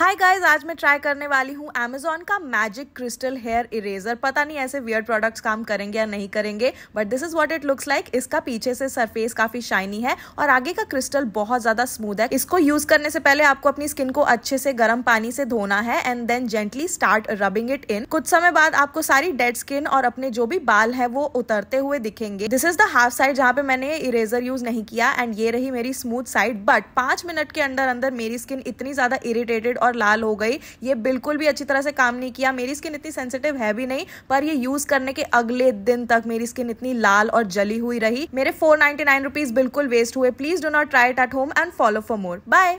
hi guys आज मैं try करने वाली हूँ अमेजोन का मैजिक क्रिस्टल हेयर इरेजर पता नहीं ऐसे वियर प्रोडक्ट्स काम करेंगे या नहीं करेंगे but this is what it looks like इसका पीछे से सरफेस काफी शाइनी है और आगे का क्रिस्टल बहुत ज्यादा स्मूथ है इसको यूज करने से पहले आपको अपनी स्किन को अच्छे से गर्म पानी से धोना है and then gently start rubbing it in कुछ समय बाद आपको सारी डेड स्किन और अपने जो भी बाल है वो उतरते हुए दिखेंगे this is the half side जहाँ पे मैंने इरेजर यूज नहीं किया एंड ये रही मेरी स्मूथ साइड बट पांच मिनट के अंदर अंदर मेरी स्किन इतनी ज्यादा इरिटेटेड और और लाल हो गई ये बिल्कुल भी अच्छी तरह से काम नहीं किया मेरी स्किन इतनी सेंसिटिव है भी नहीं पर ये यूज करने के अगले दिन तक मेरी स्किन इतनी लाल और जली हुई रही मेरे फोर नाइनटी बिल्कुल वेस्ट हुए please do not try it at home and follow for more bye